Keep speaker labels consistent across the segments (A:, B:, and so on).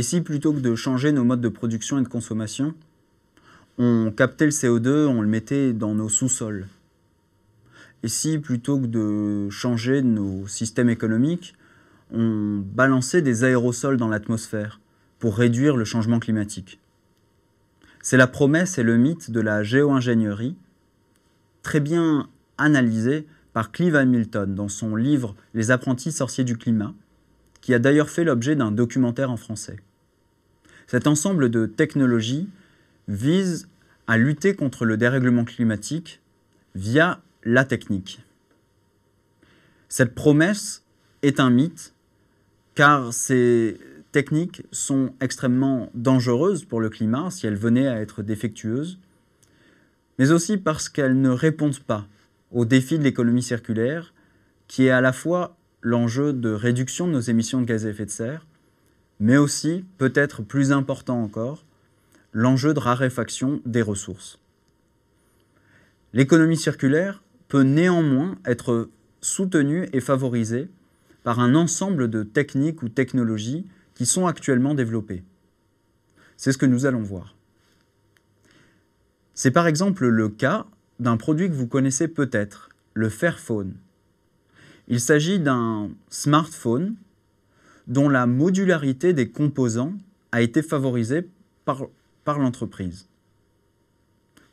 A: Et si plutôt que de changer nos modes de production et de consommation, on captait le CO2, on le mettait dans nos sous-sols Et si plutôt que de changer nos systèmes économiques, on balançait des aérosols dans l'atmosphère pour réduire le changement climatique C'est la promesse et le mythe de la géo-ingénierie, très bien analysée par Clive Hamilton dans son livre Les apprentis sorciers du climat, qui a d'ailleurs fait l'objet d'un documentaire en français. Cet ensemble de technologies vise à lutter contre le dérèglement climatique via la technique. Cette promesse est un mythe car ces techniques sont extrêmement dangereuses pour le climat si elles venaient à être défectueuses, mais aussi parce qu'elles ne répondent pas au défi de l'économie circulaire qui est à la fois l'enjeu de réduction de nos émissions de gaz à effet de serre mais aussi, peut-être plus important encore, l'enjeu de raréfaction des ressources. L'économie circulaire peut néanmoins être soutenue et favorisée par un ensemble de techniques ou technologies qui sont actuellement développées. C'est ce que nous allons voir. C'est par exemple le cas d'un produit que vous connaissez peut-être, le Fairphone. Il s'agit d'un smartphone dont la modularité des composants a été favorisée par, l'entreprise.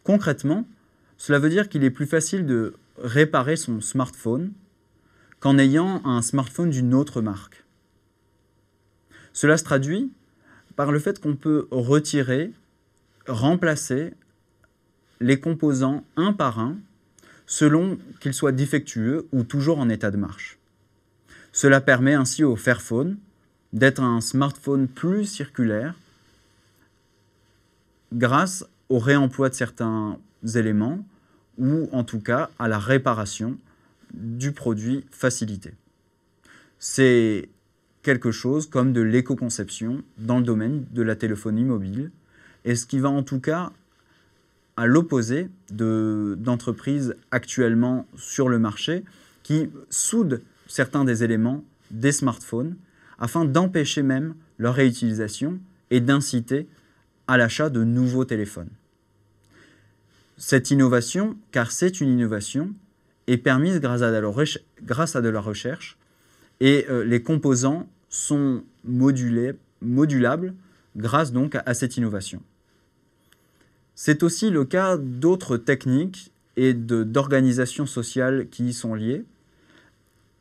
A: Concrètement, cela veut dire qu'il est plus facile de réparer son smartphone qu'en ayant un smartphone d'une autre marque. Cela se traduit par le fait qu'on peut retirer, remplacer les composants un par un selon qu'ils soient défectueux ou toujours en état de marche. Cela permet ainsi au Fairphone d'être un smartphone plus circulaire grâce au réemploi de certains éléments ou en tout cas à la réparation du produit facilité. C'est quelque chose comme de l'éco-conception dans le domaine de la téléphonie mobile et ce qui va en tout cas à l'opposé d'entreprises actuellement sur le marché qui soudent certains des éléments des smartphones afin d'empêcher même leur réutilisation et d'inciter à l'achat de nouveaux téléphones. Cette innovation, car c'est une innovation, est permise grâce à de la, recherche et euh, les composants sont modulables grâce donc à cette innovation. C'est aussi le cas d'autres techniques et d'organisations sociales qui y sont liées,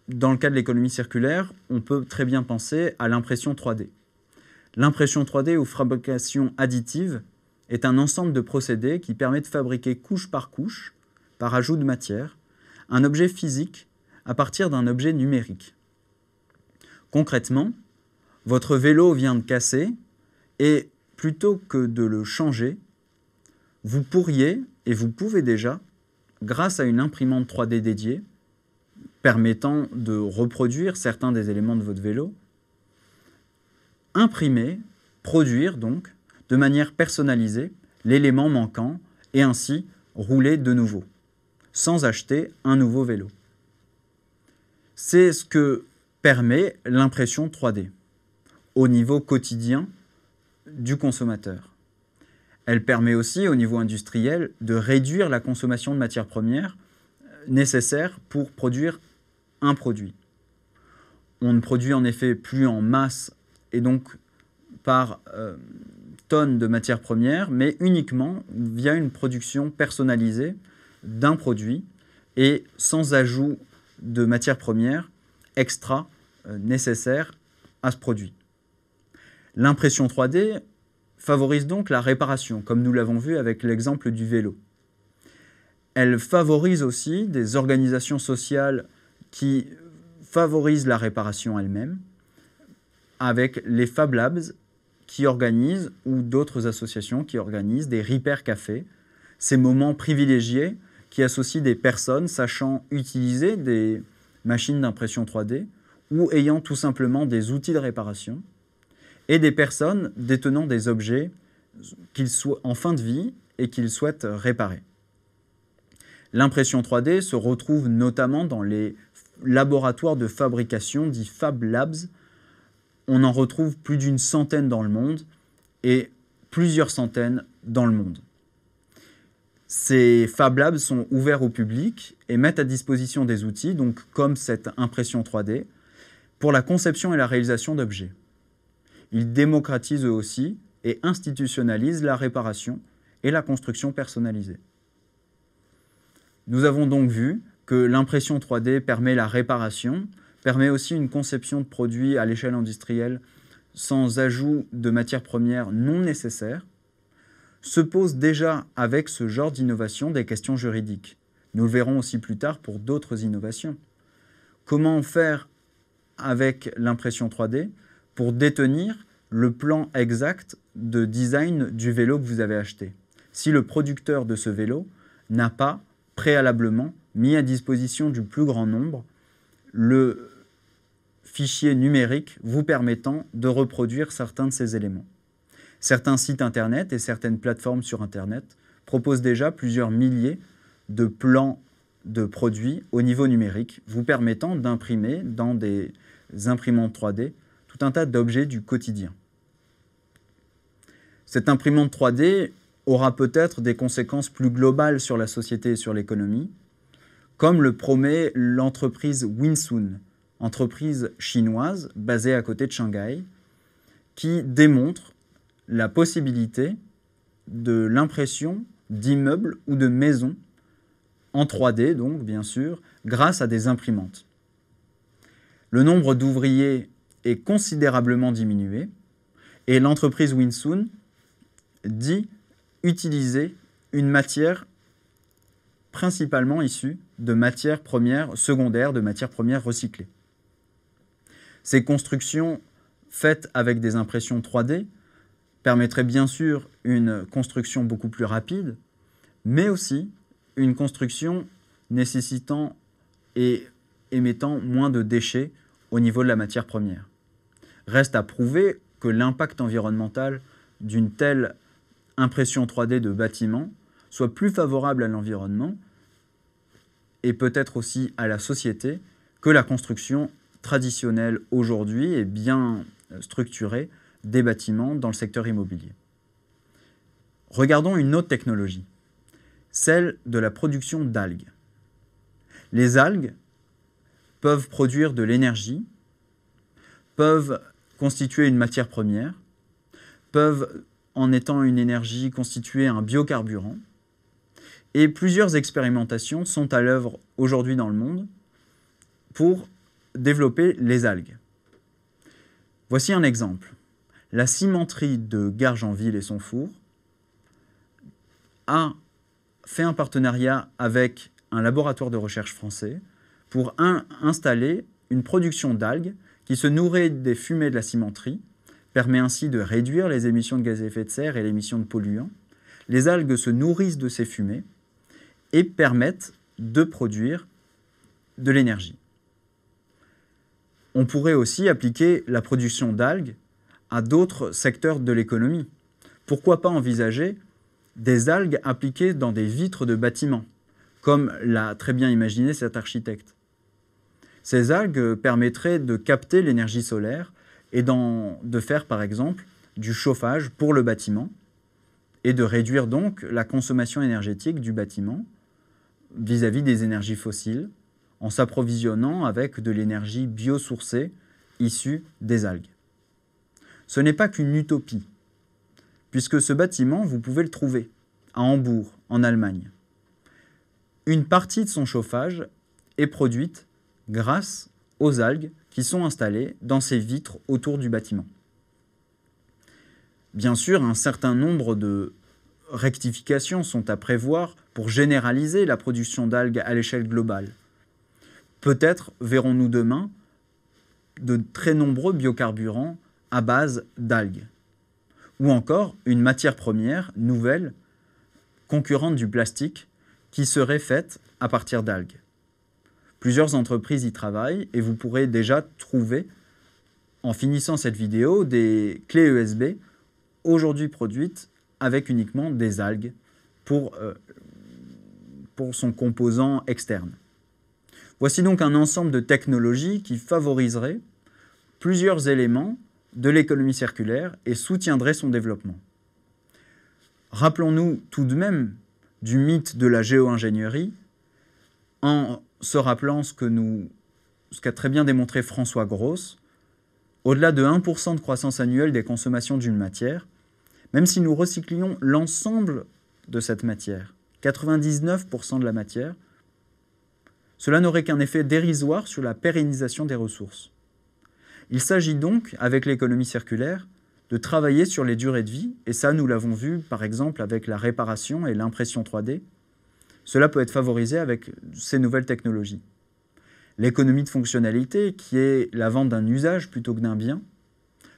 A: dans le cas de l'économie circulaire, on peut très bien penser à l'impression 3D. L'impression 3D ou fabrication additive est un ensemble de procédés qui permet de fabriquer couche par couche, par ajout de matière, un objet physique à partir d'un objet numérique. Concrètement, votre vélo vient de casser et plutôt que de le changer, vous pourriez, et vous pouvez déjà, grâce à une imprimante 3D dédiée, permettant de reproduire certains des éléments de votre vélo, imprimer, produire donc, de manière personnalisée, l'élément manquant et ainsi rouler de nouveau, sans acheter un nouveau vélo. C'est ce que permet l'impression 3D au niveau quotidien du consommateur. Elle permet aussi au niveau industriel de réduire la consommation de matières premières euh, nécessaires pour produire un produit. On ne produit en effet plus en masse et donc par euh, tonnes de matières premières, mais uniquement via une production personnalisée d'un produit et sans ajout de matières premières extra nécessaire euh, nécessaires à ce produit. L'impression 3D favorise donc la réparation, comme nous l'avons vu avec l'exemple du vélo. Elle favorise aussi des organisations sociales qui favorise la réparation elle-même, avec les Fab Labs qui organisent, ou d'autres associations qui organisent des Repair Cafés, ces moments privilégiés qui associent des personnes sachant utiliser des machines d'impression 3D ou ayant tout simplement des outils de réparation, et des personnes détenant des objets qu'ils soient en fin de vie et qu'ils souhaitent réparer. L'impression 3D se retrouve notamment dans les laboratoires de fabrication, dit Fab Labs. On en retrouve plus d'une centaine dans le monde et plusieurs centaines dans le monde. Ces Fab Labs sont ouverts au public et mettent à disposition des outils, donc comme cette impression 3D, pour la conception et la réalisation d'objets. Ils démocratisent eux aussi et institutionnalisent la réparation et la construction personnalisée. Nous avons donc vu que l'impression 3D permet la réparation, permet aussi une conception de produits à l'échelle industrielle sans ajout de matières premières non nécessaires, se pose déjà avec ce genre d'innovation des questions juridiques. Nous le verrons aussi plus tard pour d'autres innovations. Comment faire avec l'impression 3D pour détenir le plan exact de design du vélo que vous avez acheté Si le producteur de ce vélo n'a pas préalablement mis à disposition du plus grand nombre le fichier numérique vous permettant de reproduire certains de ces éléments. Certains sites Internet et certaines plateformes sur Internet proposent déjà plusieurs milliers de plans de produits au niveau numérique, vous permettant d'imprimer dans des imprimantes 3D tout un tas d'objets du quotidien. Cette imprimante 3D, aura peut-être des conséquences plus globales sur la société et sur l'économie, comme le promet l'entreprise Winsun, entreprise chinoise basée à côté de Shanghai, qui démontre la possibilité de l'impression d'immeubles ou de maisons en 3D, donc bien sûr, grâce à des imprimantes. Le nombre d'ouvriers est considérablement diminué et l'entreprise Winsun dit utiliser une matière principalement issue de matières premières secondaires, de matières premières recyclées. Ces constructions faites avec des impressions 3D permettraient bien sûr une construction beaucoup plus rapide, mais aussi une construction nécessitant et émettant moins de déchets au niveau de la matière première. Reste à prouver que l'impact environnemental d'une telle impression 3D de bâtiments soit plus favorable à l'environnement et peut-être aussi à la société que la construction traditionnelle aujourd'hui et bien euh, structurée des bâtiments dans le secteur immobilier. Regardons une autre technologie, celle de la production d'algues. Les algues peuvent produire de l'énergie, peuvent constituer une matière première, peuvent en étant une énergie constituée un biocarburant. Et plusieurs expérimentations sont à l'œuvre aujourd'hui dans le monde pour développer les algues. Voici un exemple. La cimenterie de Gargenville et son four a fait un partenariat avec un laboratoire de recherche français pour installer une production d'algues qui se nourrait des fumées de la cimenterie permet ainsi de réduire les émissions de gaz à effet de serre et l'émission de polluants. Les algues se nourrissent de ces fumées et permettent de produire de l'énergie. On pourrait aussi appliquer la production d'algues à d'autres secteurs de l'économie. Pourquoi pas envisager des algues appliquées dans des vitres de bâtiments, comme l'a très bien imaginé cet architecte. Ces algues permettraient de capter l'énergie solaire et de faire par exemple du chauffage pour le bâtiment et de réduire donc la consommation énergétique du bâtiment vis-à-vis des énergies fossiles en s'approvisionnant avec de l'énergie biosourcée issue des algues. Ce n'est pas qu'une utopie, puisque ce bâtiment, vous pouvez le trouver à Hambourg, en Allemagne. Une partie de son chauffage est produite grâce aux algues qui sont installés dans ces vitres autour du bâtiment. Bien sûr, un certain nombre de rectifications sont à prévoir pour généraliser la production d'algues à l'échelle globale. Peut-être verrons-nous demain de très nombreux biocarburants à base d'algues, ou encore une matière première nouvelle concurrente du plastique qui serait faite à partir d'algues. Plusieurs entreprises y travaillent et vous pourrez déjà trouver, en finissant cette vidéo, des clés USB aujourd'hui produites avec uniquement des algues pour, euh, pour son composant externe. Voici donc un ensemble de technologies qui favoriserait plusieurs éléments de l'économie circulaire et soutiendrait son développement. Rappelons-nous tout de même du mythe de la géo-ingénierie en se rappelant ce que nous, ce qu'a très bien démontré François Gross, au-delà de 1% de croissance annuelle des consommations d'une matière, même si nous recyclions l'ensemble de cette matière, 99% de la matière, cela n'aurait qu'un effet dérisoire sur la pérennisation des ressources. Il s'agit donc, avec l'économie circulaire, de travailler sur les durées de vie, et ça nous l'avons vu par exemple avec la réparation et l'impression 3D, cela peut être favorisé avec ces nouvelles technologies. L'économie de fonctionnalité, qui est la vente d'un usage plutôt que d'un bien,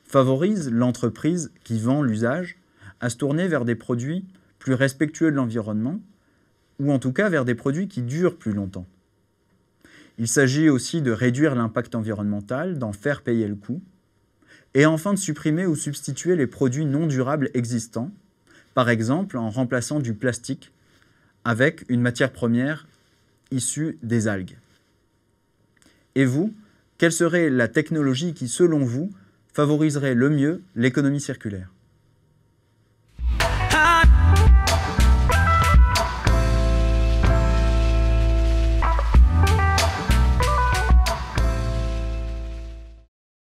A: favorise l'entreprise qui vend l'usage à se tourner vers des produits plus respectueux de l'environnement, ou en tout cas vers des produits qui durent plus longtemps. Il s'agit aussi de réduire l'impact environnemental, d'en faire payer le coût, et enfin de supprimer ou substituer les produits non durables existants, par exemple en remplaçant du plastique avec une matière première issue des algues. Et vous, quelle serait la technologie qui, selon vous, favoriserait le mieux l'économie circulaire